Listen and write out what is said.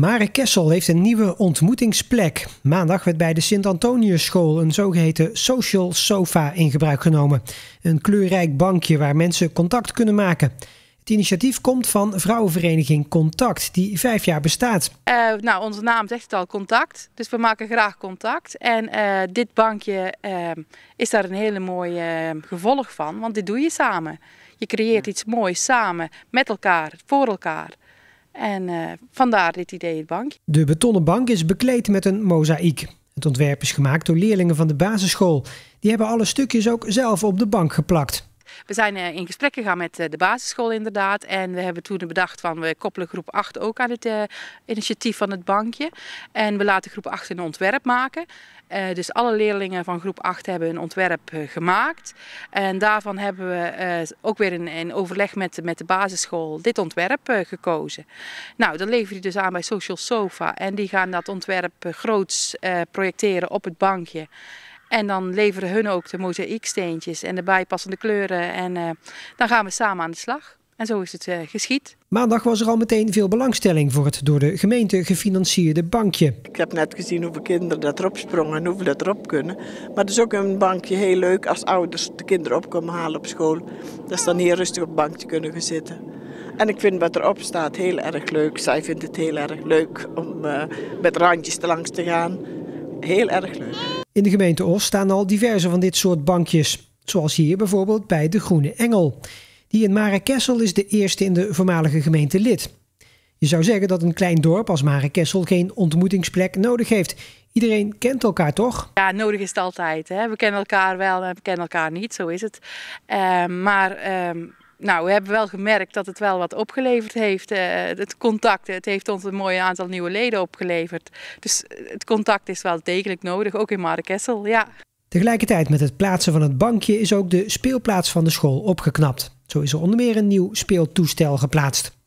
Marek Kessel heeft een nieuwe ontmoetingsplek. Maandag werd bij de Sint-Antoniusschool een zogeheten social sofa in gebruik genomen. Een kleurrijk bankje waar mensen contact kunnen maken. Het initiatief komt van vrouwenvereniging Contact, die vijf jaar bestaat. Eh, nou, onze naam zegt het al, Contact. Dus we maken graag contact. En eh, dit bankje eh, is daar een hele mooie gevolg van, want dit doe je samen. Je creëert iets moois samen, met elkaar, voor elkaar. En eh, vandaar dit idee het bankje. De betonnen bank is bekleed met een mozaïek. Het ontwerp is gemaakt door leerlingen van de basisschool. Die hebben alle stukjes ook zelf op de bank geplakt. We zijn eh, in gesprek gegaan met eh, de basisschool inderdaad. En we hebben toen bedacht van we koppelen groep 8 ook aan het eh, initiatief van het bankje. En we laten groep 8 een ontwerp maken. dus alle leerlingen van groep 8 hebben een ontwerp gemaakt. En daarvan hebben we ook weer in, overleg met, met de basisschool dit ontwerp gekozen. Nou, dat leveren die dus aan bij Social Sofa. En die gaan dat ontwerp groots projecteren op het bankje. En dan leveren hun ook de mozaïeksteentjes en de bijpassende kleuren. En eh, dan gaan we samen aan de slag. En zo is het uh, geschied. Maandag was er al meteen veel belangstelling voor het door de gemeente gefinancierde bankje. Ik heb net gezien hoeveel kinderen dat erop sprongen en hoeveel dat erop kunnen. Maar het is ook een bankje heel leuk als ouders de kinderen op komen halen op school. Dat ze dan hier rustig op het bankje kunnen gaan zitten. En ik vind wat erop staat heel erg leuk. Zij vindt het heel erg leuk om eh, met randjes er langs te gaan. Heel erg leuk. In de gemeente Os staan al diverse van dit soort bankjes, zoals hier bijvoorbeeld bij de Groene Engel. Die in Marekessel is de eerste in de voormalige gemeente lid. Je zou zeggen dat een klein dorp als Marekessel geen ontmoetingsplek nodig heeft. Iedereen kent elkaar toch? Ja, nodig is het altijd. Hè? We kennen elkaar wel en we kennen elkaar niet, zo is het. Ehm, maar ehm, nou, we hebben wel gemerkt dat het wel wat opgeleverd heeft. Eh, het contact, het heeft ons een mooi aantal nieuwe leden opgeleverd. Dus eh, het contact is wel degelijk nodig, ook in Markessel, ja. Tegelijkertijd met het plaatsen van het bankje is ook de speelplaats van de school opgeknapt. Zo is er onder meer een nieuw speeltoestel geplaatst.